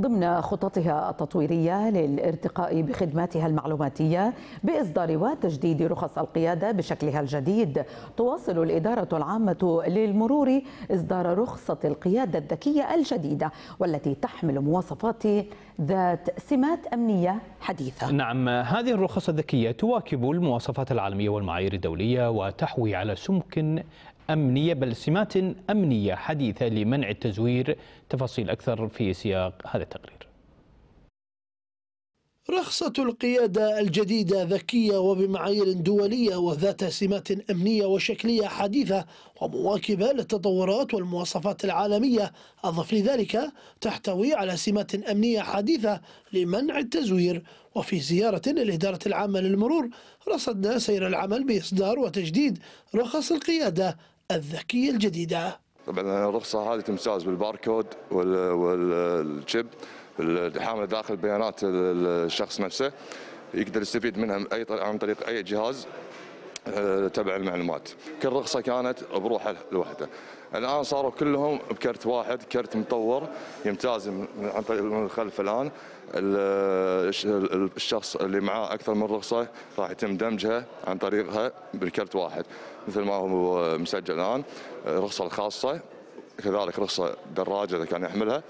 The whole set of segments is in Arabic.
ضمن خططها التطويرية للارتقاء بخدماتها المعلوماتية بإصدار وتجديد رخص القيادة بشكلها الجديد تواصل الإدارة العامة للمرور إصدار رخصة القيادة الذكية الجديدة والتي تحمل مواصفات ذات سمات أمنية حديثة نعم هذه الرخصة الذكية تواكب المواصفات العالمية والمعايير الدولية وتحوي على سمك أمنية بل سمات أمنية حديثة لمنع التزوير تفاصيل أكثر في سياق هذا التقرير رخصة القيادة الجديدة ذكية وبمعايير دولية وذات سمات أمنية وشكلية حديثة ومواكبة للتطورات والمواصفات العالمية أضف لذلك تحتوي على سمات أمنية حديثة لمنع التزوير وفي زيارة للإدارة العامة للمرور رصدنا سير العمل بإصدار وتجديد رخص القيادة الذكية الجديدة طبعا الرخصة هذه تمتاز بالباركود والشيب الحامل داخل بيانات الشخص نفسه يقدر يستفيد منها عن طريق أي جهاز آه، تبع المعلومات كل رخصة كانت بروحها لوحده الآن صاروا كلهم بكرت واحد كرت مطور يمتاز عن طريق من الخلف الآن الشخص اللي معاه أكثر من رخصة راح يتم دمجها عن طريقها بالكرت واحد مثل ما هو مسجل الآن الرخصة الخاصة كذلك رخصة دراجة إذا كان يحملها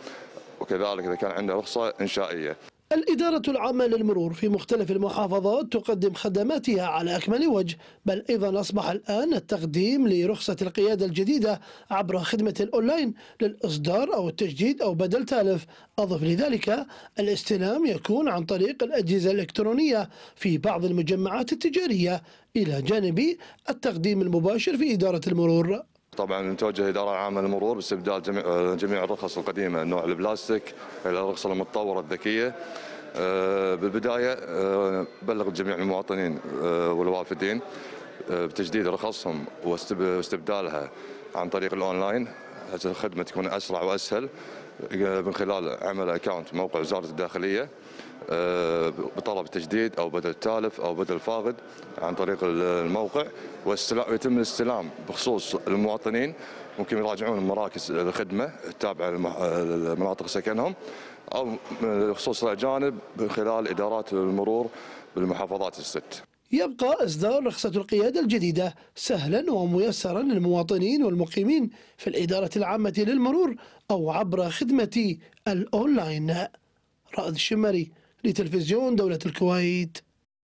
وكذلك إذا كان عنده رخصة إنشائية الإدارة العامة للمرور في مختلف المحافظات تقدم خدماتها على أكمل وجه بل أيضا أصبح الآن التقديم لرخصة القيادة الجديدة عبر خدمة الأونلاين للإصدار أو التجديد أو بدل تالف أضف لذلك الاستلام يكون عن طريق الأجهزة الإلكترونية في بعض المجمعات التجارية إلى جانب التقديم المباشر في إدارة المرور طبعا توجه الاداره العامه للمرور باستبدال جميع آه، الرخص القديمه نوع البلاستيك الى الرخصه المتطوره الذكيه آه، بالبدايه آه، بلغ جميع المواطنين والوافدين بتجديد رخصهم واستبدالها عن طريق الاونلاين الخدمه تكون اسرع واسهل من خلال عمل اكونت موقع وزاره الداخليه آه، بطلب تجديد او بدل تالف او بدل فاقد عن طريق الموقع ويتم الاستلام بخصوص المواطنين ممكن يراجعون مراكز الخدمه التابعه لمناطق سكنهم او بخصوص الاجانب من خلال ادارات المرور بالمحافظات الست. يبقى إصدار رخصة القيادة الجديدة سهلا وميسرا للمواطنين والمقيمين في الإدارة العامة للمرور أو عبر خدمة الأونلاين رائد الشمري لتلفزيون دولة الكويت